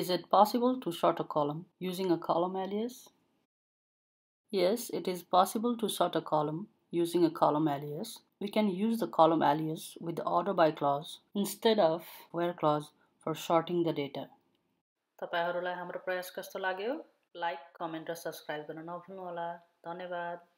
Is it possible to sort a column using a column alias? Yes, it is possible to sort a column using a column alias. We can use the column alias with the order by clause instead of where clause for sorting the data. तपाईँहरूलाई हाम्रो प्रयास कस्तो लाग्यो like